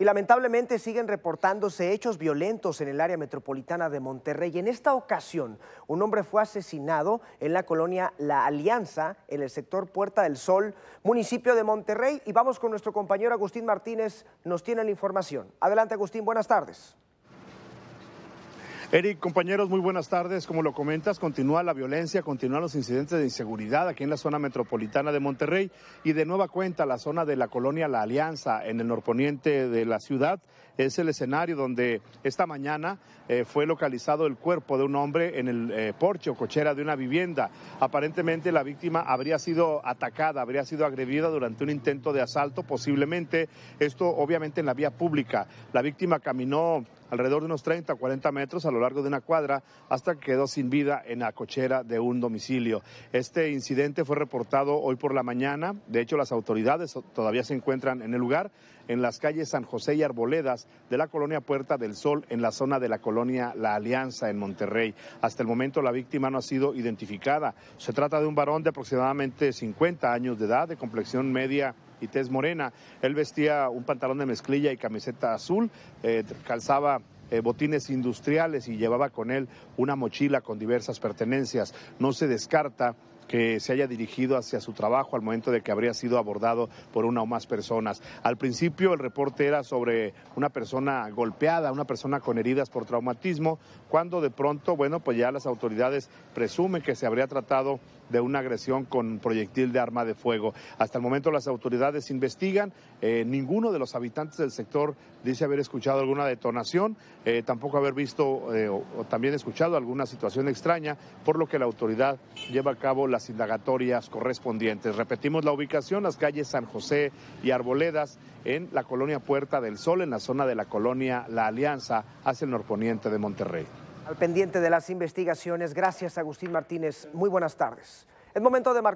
Y lamentablemente siguen reportándose hechos violentos en el área metropolitana de Monterrey. En esta ocasión, un hombre fue asesinado en la colonia La Alianza, en el sector Puerta del Sol, municipio de Monterrey. Y vamos con nuestro compañero Agustín Martínez, nos tiene la información. Adelante Agustín, buenas tardes. Eric, compañeros, muy buenas tardes. Como lo comentas, continúa la violencia, continúan los incidentes de inseguridad aquí en la zona metropolitana de Monterrey y de nueva cuenta la zona de la colonia La Alianza en el norponiente de la ciudad. Es el escenario donde esta mañana eh, fue localizado el cuerpo de un hombre en el eh, porche o cochera de una vivienda. Aparentemente la víctima habría sido atacada, habría sido agredida durante un intento de asalto, posiblemente. Esto obviamente en la vía pública. La víctima caminó alrededor de unos 30 o 40 metros a lo largo de una cuadra hasta que quedó sin vida en la cochera de un domicilio. Este incidente fue reportado hoy por la mañana. De hecho, las autoridades todavía se encuentran en el lugar, en las calles San José y Arboledas de la colonia Puerta del Sol, en la zona de la colonia La Alianza, en Monterrey. Hasta el momento la víctima no ha sido identificada. Se trata de un varón de aproximadamente 50 años de edad, de complexión media y tez morena. Él vestía un pantalón de mezclilla y camiseta azul, eh, calzaba eh, botines industriales y llevaba con él una mochila con diversas pertenencias. No se descarta que se haya dirigido hacia su trabajo al momento de que habría sido abordado por una o más personas. Al principio el reporte era sobre una persona golpeada, una persona con heridas por traumatismo, cuando de pronto, bueno, pues ya las autoridades presumen que se habría tratado de una agresión con proyectil de arma de fuego. Hasta el momento las autoridades investigan, eh, ninguno de los habitantes del sector dice haber escuchado alguna detonación, eh, tampoco haber visto eh, o, o también escuchado alguna situación extraña, por lo que la autoridad lleva a cabo la indagatorias correspondientes. Repetimos la ubicación, las calles San José y Arboledas, en la colonia Puerta del Sol, en la zona de la colonia La Alianza, hacia el norponiente de Monterrey. Al pendiente de las investigaciones, gracias Agustín Martínez. Muy buenas tardes. Es momento de marcar.